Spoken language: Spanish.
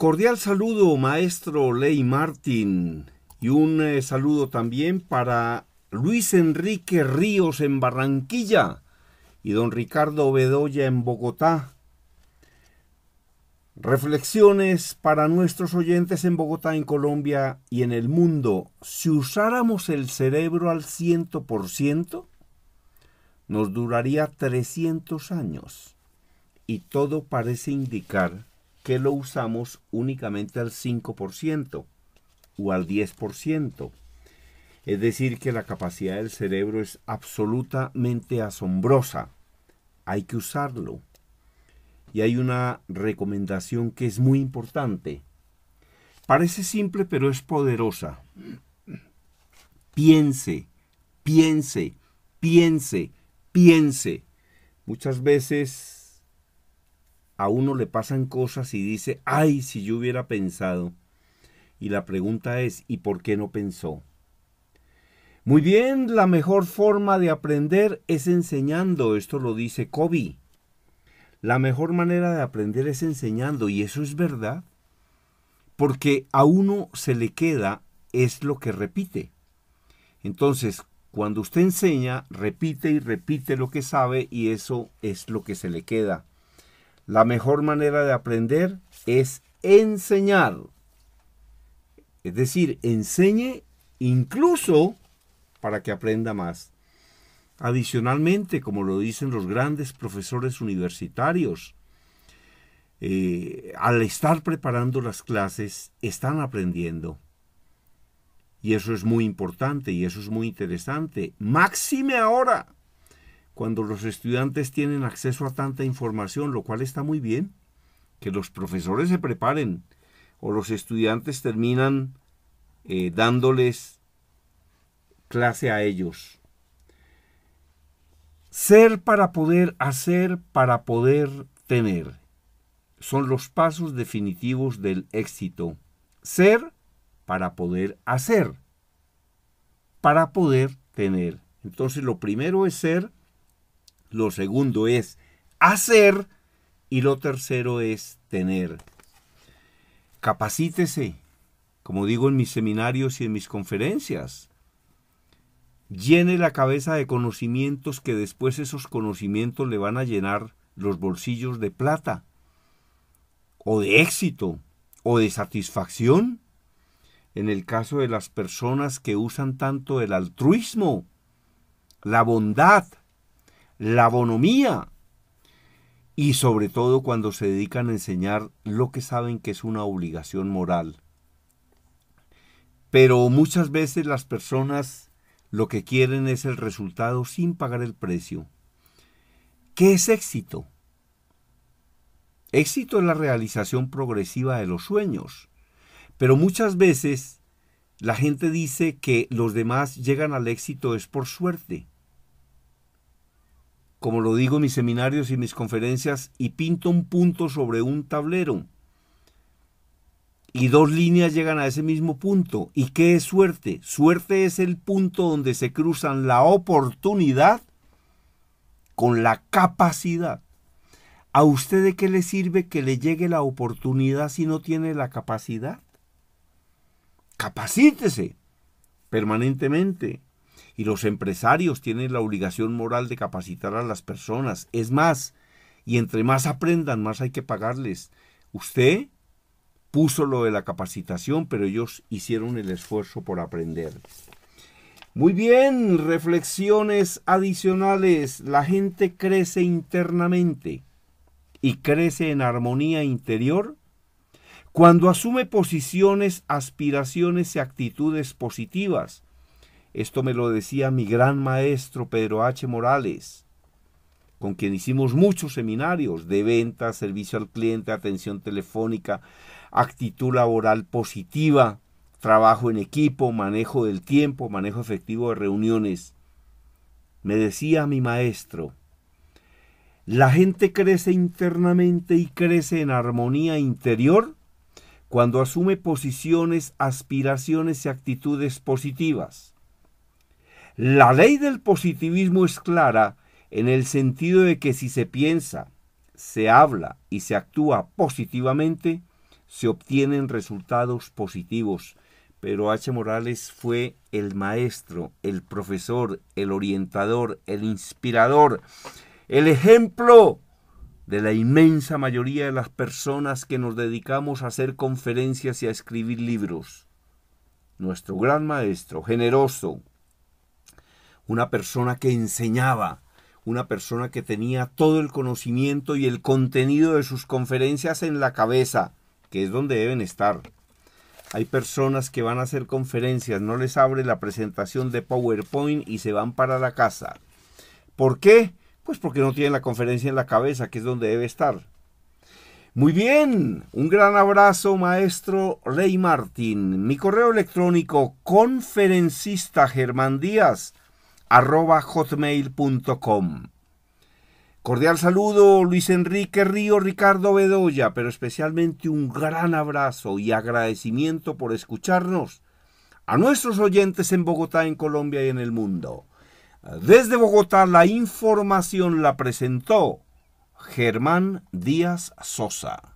Cordial saludo, maestro Ley Martín, y un eh, saludo también para Luis Enrique Ríos en Barranquilla y don Ricardo Bedoya en Bogotá. Reflexiones para nuestros oyentes en Bogotá, en Colombia y en el mundo. Si usáramos el cerebro al 100%, nos duraría 300 años. Y todo parece indicar que lo usamos únicamente al 5% o al 10%. Es decir, que la capacidad del cerebro es absolutamente asombrosa. Hay que usarlo. Y hay una recomendación que es muy importante. Parece simple, pero es poderosa. Piense, piense, piense, piense. Muchas veces a uno le pasan cosas y dice, ay, si yo hubiera pensado. Y la pregunta es, ¿y por qué no pensó? Muy bien, la mejor forma de aprender es enseñando, esto lo dice Kobe. La mejor manera de aprender es enseñando, y eso es verdad, porque a uno se le queda es lo que repite. Entonces, cuando usted enseña, repite y repite lo que sabe y eso es lo que se le queda. La mejor manera de aprender es enseñar. Es decir, enseñe incluso para que aprenda más. Adicionalmente, como lo dicen los grandes profesores universitarios, eh, al estar preparando las clases, están aprendiendo. Y eso es muy importante y eso es muy interesante. Máxime ahora, cuando los estudiantes tienen acceso a tanta información, lo cual está muy bien, que los profesores se preparen o los estudiantes terminan eh, dándoles clase a ellos. Ser para poder hacer, para poder tener. Son los pasos definitivos del éxito. Ser para poder hacer, para poder tener. Entonces lo primero es ser lo segundo es hacer y lo tercero es tener. Capacítese, como digo en mis seminarios y en mis conferencias. Llene la cabeza de conocimientos que después esos conocimientos le van a llenar los bolsillos de plata, o de éxito, o de satisfacción. En el caso de las personas que usan tanto el altruismo, la bondad, la bonomía y sobre todo cuando se dedican a enseñar lo que saben que es una obligación moral. Pero muchas veces las personas lo que quieren es el resultado sin pagar el precio. ¿Qué es éxito? Éxito es la realización progresiva de los sueños. Pero muchas veces la gente dice que los demás llegan al éxito es por suerte como lo digo en mis seminarios y mis conferencias, y pinto un punto sobre un tablero. Y dos líneas llegan a ese mismo punto. ¿Y qué es suerte? Suerte es el punto donde se cruzan la oportunidad con la capacidad. ¿A usted de qué le sirve que le llegue la oportunidad si no tiene la capacidad? Capacítese permanentemente. Y los empresarios tienen la obligación moral de capacitar a las personas. Es más, y entre más aprendan, más hay que pagarles. Usted puso lo de la capacitación, pero ellos hicieron el esfuerzo por aprender. Muy bien, reflexiones adicionales. La gente crece internamente y crece en armonía interior cuando asume posiciones, aspiraciones y actitudes positivas esto me lo decía mi gran maestro Pedro H. Morales, con quien hicimos muchos seminarios de venta, servicio al cliente, atención telefónica, actitud laboral positiva, trabajo en equipo, manejo del tiempo, manejo efectivo de reuniones. Me decía mi maestro, la gente crece internamente y crece en armonía interior cuando asume posiciones, aspiraciones y actitudes positivas. La ley del positivismo es clara en el sentido de que si se piensa, se habla y se actúa positivamente, se obtienen resultados positivos. Pero H. Morales fue el maestro, el profesor, el orientador, el inspirador, el ejemplo de la inmensa mayoría de las personas que nos dedicamos a hacer conferencias y a escribir libros. Nuestro gran maestro, generoso, una persona que enseñaba, una persona que tenía todo el conocimiento y el contenido de sus conferencias en la cabeza, que es donde deben estar. Hay personas que van a hacer conferencias, no les abre la presentación de PowerPoint y se van para la casa. ¿Por qué? Pues porque no tienen la conferencia en la cabeza, que es donde debe estar. Muy bien, un gran abrazo maestro Rey Martín. Mi correo electrónico conferencista germán díaz arroba hotmail.com. Cordial saludo Luis Enrique Río Ricardo Bedoya, pero especialmente un gran abrazo y agradecimiento por escucharnos a nuestros oyentes en Bogotá, en Colombia y en el mundo. Desde Bogotá la información la presentó Germán Díaz Sosa.